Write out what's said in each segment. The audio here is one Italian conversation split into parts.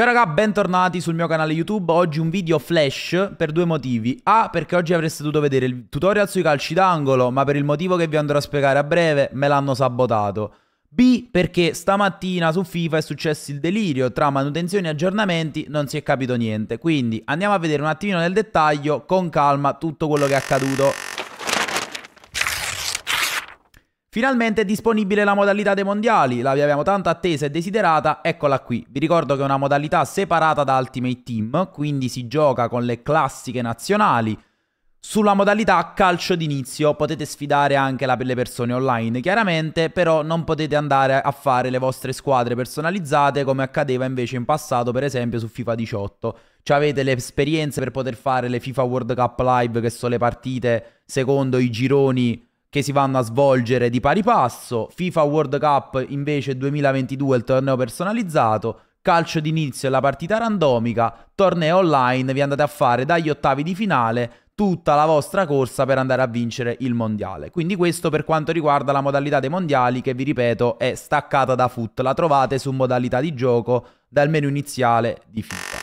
Ciao raga, bentornati sul mio canale YouTube. Oggi un video flash per due motivi. A, perché oggi avreste dovuto vedere il tutorial sui calci d'angolo, ma per il motivo che vi andrò a spiegare a breve me l'hanno sabotato. B, perché stamattina su FIFA è successo il delirio, tra manutenzioni e aggiornamenti non si è capito niente. Quindi andiamo a vedere un attimino nel dettaglio, con calma, tutto quello che è accaduto. Finalmente è disponibile la modalità dei mondiali, la vi avevamo tanto attesa e desiderata, eccola qui. Vi ricordo che è una modalità separata da Ultimate Team, quindi si gioca con le classiche nazionali. Sulla modalità calcio d'inizio potete sfidare anche la, le persone online, chiaramente, però non potete andare a fare le vostre squadre personalizzate come accadeva invece in passato, per esempio su FIFA 18. Cioè avete le esperienze per poter fare le FIFA World Cup Live, che sono le partite secondo i gironi che si vanno a svolgere di pari passo, FIFA World Cup invece 2022 il torneo personalizzato, calcio d'inizio e la partita randomica, torneo online, vi andate a fare dagli ottavi di finale tutta la vostra corsa per andare a vincere il mondiale. Quindi questo per quanto riguarda la modalità dei mondiali che vi ripeto è staccata da foot, la trovate su modalità di gioco dal menu iniziale di FIFA.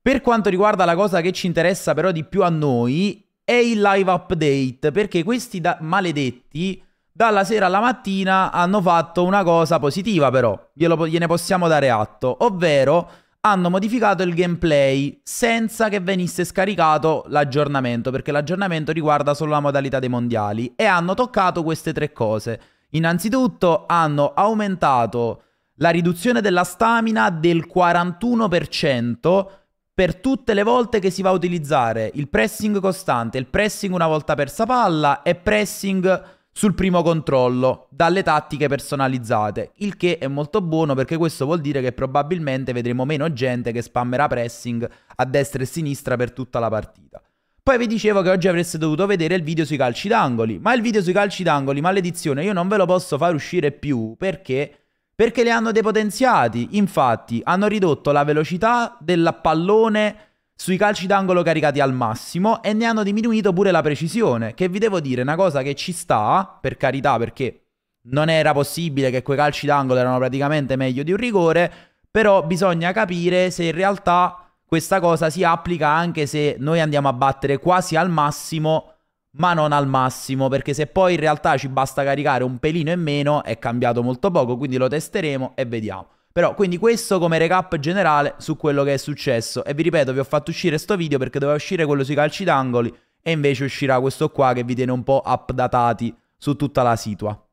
Per quanto riguarda la cosa che ci interessa però di più a noi, è il live update, perché questi da- maledetti dalla sera alla mattina hanno fatto una cosa positiva però, Glielo, gliene possiamo dare atto, ovvero hanno modificato il gameplay senza che venisse scaricato l'aggiornamento, perché l'aggiornamento riguarda solo la modalità dei mondiali, e hanno toccato queste tre cose. Innanzitutto hanno aumentato la riduzione della stamina del 41% per tutte le volte che si va a utilizzare il pressing costante, il pressing una volta persa palla e pressing sul primo controllo dalle tattiche personalizzate, il che è molto buono perché questo vuol dire che probabilmente vedremo meno gente che spammerà pressing a destra e a sinistra per tutta la partita. Poi vi dicevo che oggi avreste dovuto vedere il video sui calci d'angoli, ma il video sui calci d'angoli, maledizione, io non ve lo posso far uscire più perché perché le hanno depotenziati. Infatti, hanno ridotto la velocità del pallone sui calci d'angolo caricati al massimo e ne hanno diminuito pure la precisione, che vi devo dire una cosa che ci sta, per carità, perché non era possibile che quei calci d'angolo erano praticamente meglio di un rigore, però bisogna capire se in realtà questa cosa si applica anche se noi andiamo a battere quasi al massimo ma non al massimo, perché se poi in realtà ci basta caricare un pelino in meno, è cambiato molto poco, quindi lo testeremo e vediamo. Però, quindi questo come recap generale su quello che è successo. E vi ripeto, vi ho fatto uscire questo video perché doveva uscire quello sui calci d'angoli, e invece uscirà questo qua che vi tiene un po' updatati su tutta la situazione.